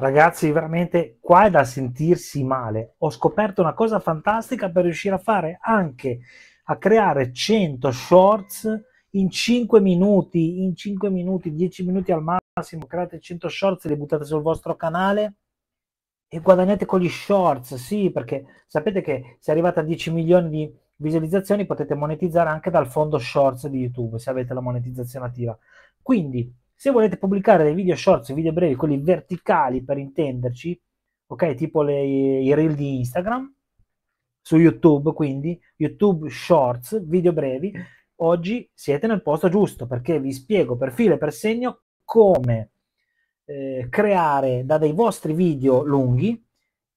Ragazzi, veramente qua è da sentirsi male. Ho scoperto una cosa fantastica per riuscire a fare anche a creare 100 shorts in 5 minuti, in 5 minuti, 10 minuti al massimo, create 100 shorts e li buttate sul vostro canale e guadagnate con gli shorts, sì, perché sapete che se arrivate a 10 milioni di visualizzazioni potete monetizzare anche dal fondo shorts di YouTube se avete la monetizzazione attiva. Quindi se volete pubblicare dei video shorts, video brevi, quelli verticali per intenderci, ok? Tipo le, i reel di Instagram, su YouTube, quindi YouTube Shorts, video brevi, oggi siete nel posto giusto perché vi spiego per filo e per segno come eh, creare da dei vostri video lunghi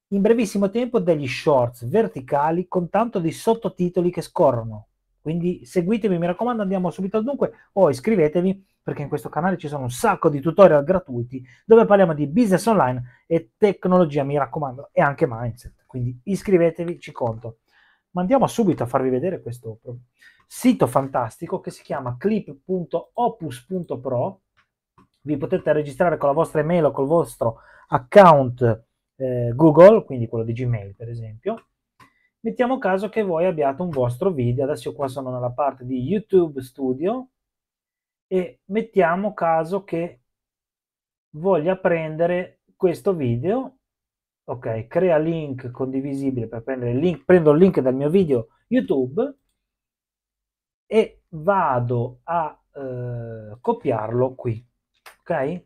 in brevissimo tempo degli shorts verticali con tanto di sottotitoli che scorrono. Quindi seguitemi, mi raccomando, andiamo subito al dunque o oh, iscrivetevi perché in questo canale ci sono un sacco di tutorial gratuiti dove parliamo di business online e tecnologia, mi raccomando, e anche mindset. Quindi iscrivetevi, ci conto. Ma andiamo subito a farvi vedere questo sito fantastico che si chiama clip.opus.pro. Vi potete registrare con la vostra email o col vostro account eh, Google, quindi quello di Gmail per esempio. Mettiamo caso che voi abbiate un vostro video, adesso io qua sono nella parte di YouTube Studio, e mettiamo caso che voglia prendere questo video ok crea link condivisibile per prendere il link prendo il link dal mio video youtube e vado a eh, copiarlo qui ok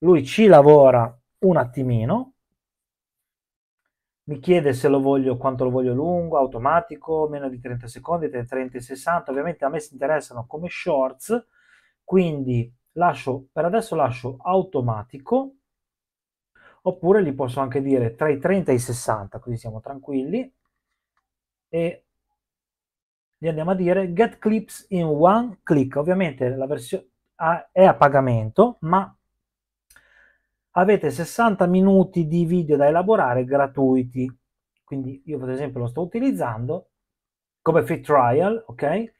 lui ci lavora un attimino mi chiede se lo voglio, quanto lo voglio lungo, automatico, meno di 30 secondi, 30 e 60, ovviamente a me si interessano come shorts, quindi lascio, per adesso lascio automatico, oppure gli posso anche dire tra i 30 e i 60, così siamo tranquilli, e gli andiamo a dire get clips in one click, ovviamente la versione è a pagamento, ma avete 60 minuti di video da elaborare gratuiti, quindi io per esempio lo sto utilizzando come free trial, ok?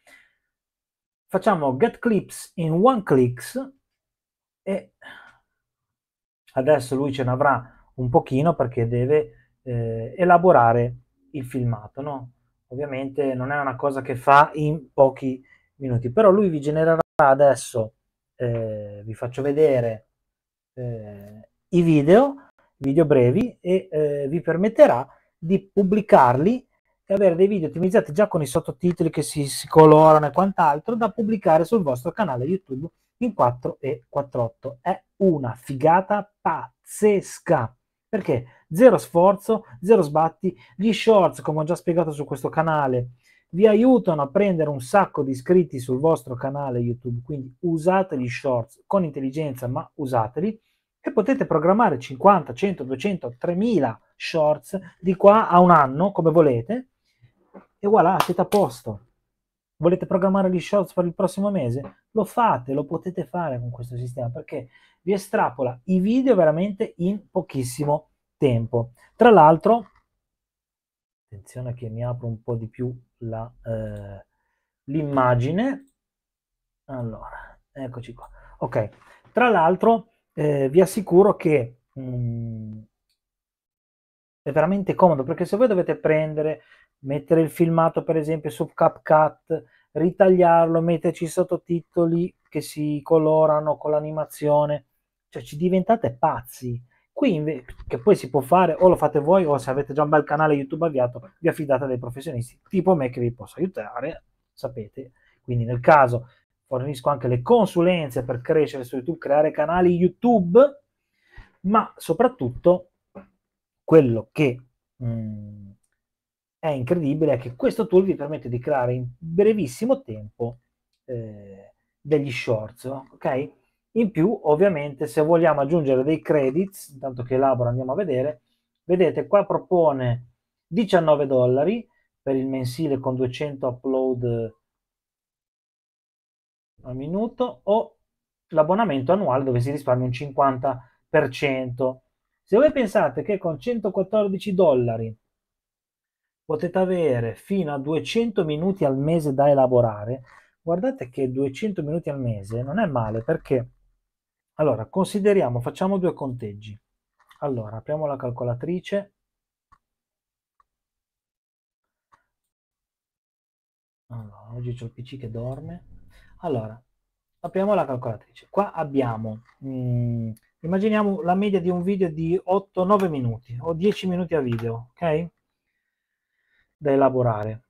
facciamo get clips in one clicks e adesso lui ce n'avrà un pochino perché deve eh, elaborare il filmato, no? Ovviamente non è una cosa che fa in pochi minuti, però lui vi genererà adesso, eh, vi faccio vedere eh, i video, video brevi, e eh, vi permetterà di pubblicarli e avere dei video ottimizzati già con i sottotitoli che si, si colorano e quant'altro da pubblicare sul vostro canale YouTube in 4 e 48. È una figata pazzesca perché zero sforzo, zero sbatti, gli shorts, come ho già spiegato su questo canale, vi aiutano a prendere un sacco di iscritti sul vostro canale YouTube, quindi usate gli shorts con intelligenza, ma usateli e potete programmare 50, 100, 200, 3000 shorts di qua a un anno, come volete, e voilà, siete a posto. Volete programmare gli shorts per il prossimo mese? Lo fate, lo potete fare con questo sistema perché vi estrapola i video veramente in pochissimo tempo. Tra l'altro, attenzione che mi apro un po' di più la, eh, l'immagine. Allora, eccoci qua. Ok, tra l'altro eh, vi assicuro che mh, mm, è veramente comodo perché se voi dovete prendere mettere il filmato per esempio su CapCut, ritagliarlo, metterci i sottotitoli che si colorano con l'animazione, cioè ci diventate pazzi. Qui invece, che poi si può fare o lo fate voi o se avete già un bel canale YouTube avviato, vi affidate a dei professionisti tipo me che vi posso aiutare, sapete. Quindi nel caso fornisco anche le consulenze per crescere su YouTube, creare canali YouTube, ma soprattutto quello che mh, mm, è incredibile è che questo tool vi permette di creare in brevissimo tempo eh, degli shorts, ok? In più, ovviamente, se vogliamo aggiungere dei credits, intanto che elabora andiamo a vedere, vedete qua propone 19 dollari per il mensile con 200 upload al minuto o l'abbonamento annuale dove si risparmia un 50%. Se voi pensate che con 114 dollari potete avere fino a 200 minuti al mese da elaborare. Guardate che 200 minuti al mese non è male perché, allora, consideriamo, facciamo due conteggi. Allora, apriamo la calcolatrice. Allora, oggi c'è il PC che dorme. Allora, apriamo la calcolatrice. Qua abbiamo, mh, mm, immaginiamo la media di un video di 8-9 minuti o 10 minuti a video, ok? da elaborare.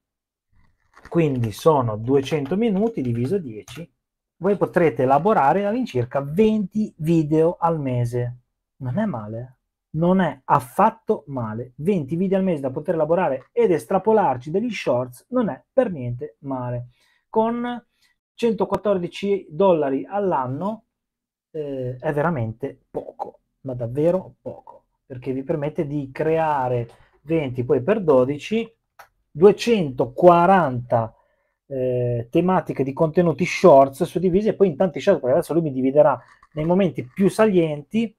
Quindi sono 200 minuti diviso 10. Voi potrete elaborare all'incirca 20 video al mese. Non è male, non è affatto male. 20 video al mese da poter elaborare ed estrapolarci degli shorts non è per niente male. Con 114 dollari all'anno eh, è veramente poco, ma davvero poco, perché vi permette di creare 20 poi per 12 240 eh, tematiche di contenuti shorts suddivise e poi in tanti shorts, perché adesso lui mi dividerà nei momenti più salienti,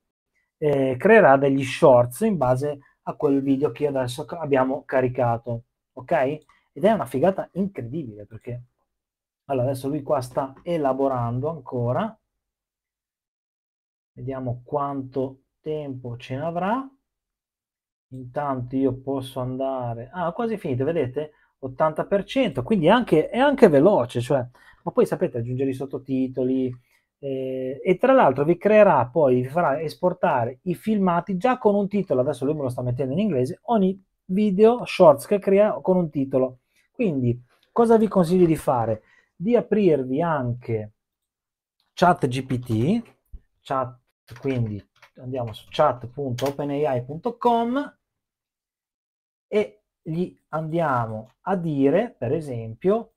eh, creerà degli shorts in base a quel video che adesso abbiamo caricato, ok? Ed è una figata incredibile perché allora adesso lui qua sta elaborando ancora, vediamo quanto tempo ce ne avrà intanto io posso andare ah quasi finito vedete 80% quindi anche, è anche veloce cioè ma poi sapete aggiungere i sottotitoli eh, e tra l'altro vi creerà poi vi farà esportare i filmati già con un titolo adesso lui me lo sta mettendo in inglese ogni video shorts che crea con un titolo quindi cosa vi consiglio di fare di aprirvi anche chat gpt chat quindi andiamo su chat.openai.com e gli andiamo a dire, per esempio,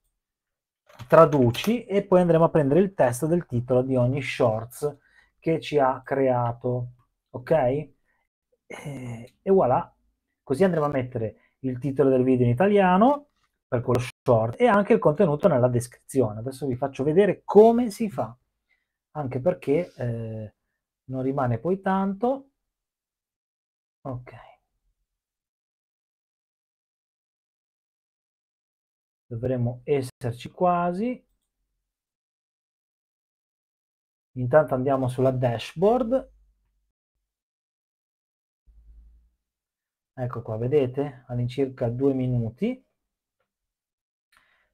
traduci e poi andremo a prendere il testo del titolo di ogni shorts che ci ha creato, ok? E, eh, e voilà, così andremo a mettere il titolo del video in italiano per quello short e anche il contenuto nella descrizione. Adesso vi faccio vedere come si fa, anche perché eh, non rimane poi tanto. Ok. dovremmo esserci quasi. Intanto andiamo sulla dashboard. Ecco qua, vedete? All'incirca due minuti.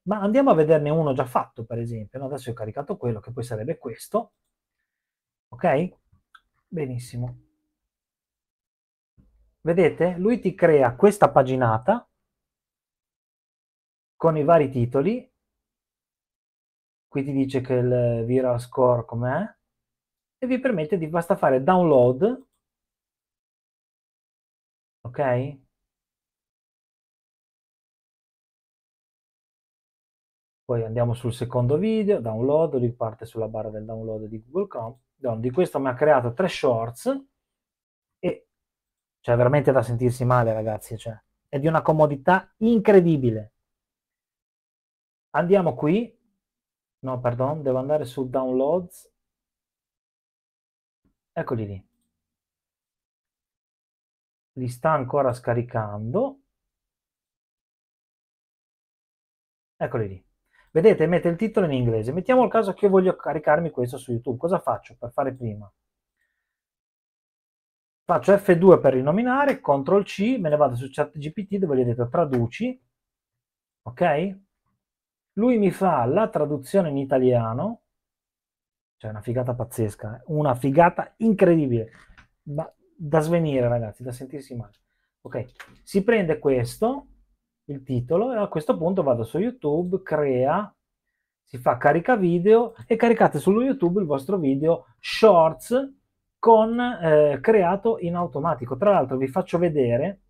Ma andiamo a vederne uno già fatto, per esempio. adesso ho caricato quello, che poi sarebbe questo. Ok? Benissimo. Vedete? Lui ti crea questa paginata con i vari titoli. Qui ti dice che il viral score com'è e vi permette di basta fare download. Ok? Poi andiamo sul secondo video, download, riparte sulla barra del download di Google Chrome. di questo mi ha creato tre shorts e cioè veramente da sentirsi male ragazzi, cioè, è di una comodità incredibile. Andiamo qui, no, perdon, devo andare su Downloads. Eccoli lì. Li sta ancora scaricando. Eccoli lì. Vedete, mette il titolo in inglese. Mettiamo il caso che io voglio caricarmi questo su YouTube. Cosa faccio per fare prima? Faccio F2 per rinominare, CTRL C, me ne vado su ChatGPT dove gli ho detto traduci, ok? Lui mi fa la traduzione in italiano, cioè una figata pazzesca, eh. una figata incredibile, ma da svenire ragazzi, da sentirsi male. Ok, si prende questo, il titolo, e a questo punto vado su YouTube, crea, si fa carica video e caricate su YouTube il vostro video shorts con eh, creato in automatico. Tra l'altro vi faccio vedere,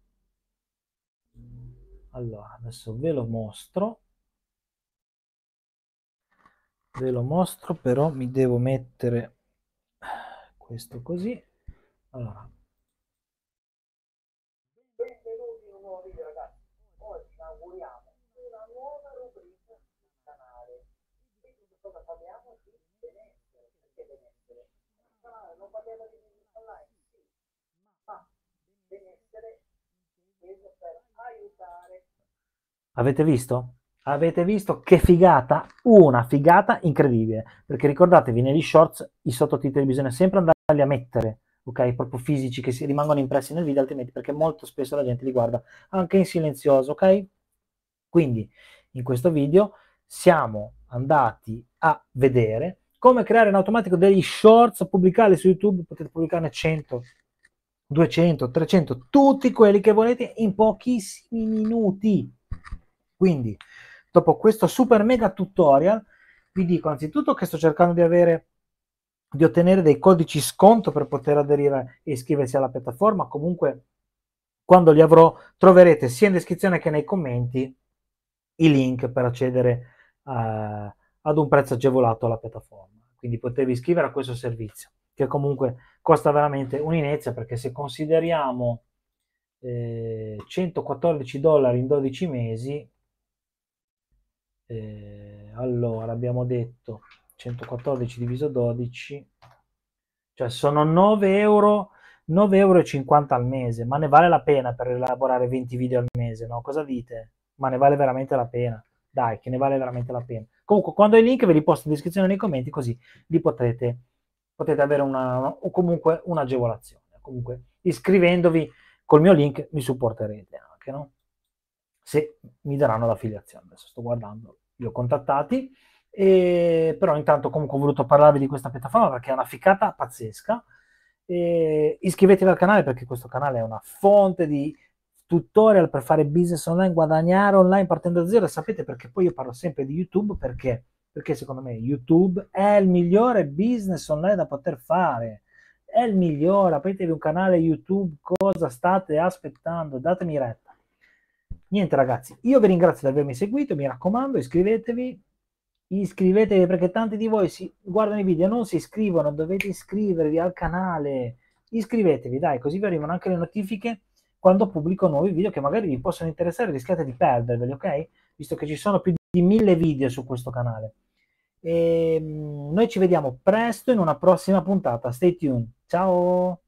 allora adesso ve lo mostro, ve lo mostro però mi devo mettere questo così allora benvenuti nuovi ragazzi oggi inauguriamo una nuova rubrica sul canale quindi di parliamo di benessere perché benessere sul canale non parliamo di business online sì ma benessere inteso per aiutare avete visto? Avete visto che figata? Una figata incredibile, perché ricordatevi negli shorts i sottotitoli bisogna sempre andarli a mettere, ok? Proprio fisici che si rimangono impressi nel video, altrimenti perché molto spesso la gente li guarda anche in silenzioso, ok? Quindi in questo video siamo andati a vedere come creare in automatico degli shorts, pubblicarli su YouTube, potete pubblicarne 100, 200, 300, tutti quelli che volete in pochissimi minuti. Quindi dopo questo super mega tutorial, vi dico anzitutto che sto cercando di, avere, di ottenere dei codici sconto per poter aderire e iscriversi alla piattaforma. Comunque, quando li avrò, troverete sia in descrizione che nei commenti i link per accedere eh, ad un prezzo agevolato alla piattaforma. Quindi potevi iscrivere a questo servizio, che comunque costa veramente un'inezia, perché se consideriamo eh, 114 dollari in 12 mesi, eh, allora, abbiamo detto 114 diviso 12, cioè sono 9 euro, 9,50 euro al mese, ma ne vale la pena per elaborare 20 video al mese, no? Cosa dite? Ma ne vale veramente la pena? Dai, che ne vale veramente la pena. Comunque, quando ho i link ve li posto in descrizione nei commenti, così li potrete, potete avere una, o comunque un'agevolazione. Comunque, iscrivendovi col mio link mi supporterete anche, no? se mi daranno l'affiliazione. Adesso sto guardando, li ho contattati, e, però intanto comunque ho voluto parlarvi di questa piattaforma perché è una ficata pazzesca. E, iscrivetevi al canale perché questo canale è una fonte di tutorial per fare business online, guadagnare online partendo da zero. E Sapete perché poi io parlo sempre di YouTube perché? Perché secondo me YouTube è il migliore business online da poter fare. È il migliore. Apritevi un canale YouTube, cosa state aspettando? Datemi retta. Niente ragazzi, io vi ringrazio di avermi seguito, mi raccomando iscrivetevi, iscrivetevi perché tanti di voi si guardano i video, non si iscrivono, dovete iscrivervi al canale, iscrivetevi dai, così vi arrivano anche le notifiche quando pubblico nuovi video che magari vi possono interessare, rischiate di perderveli, ok? Visto che ci sono più di mille video su questo canale. E ehm, noi ci vediamo presto in una prossima puntata, stay tuned, ciao!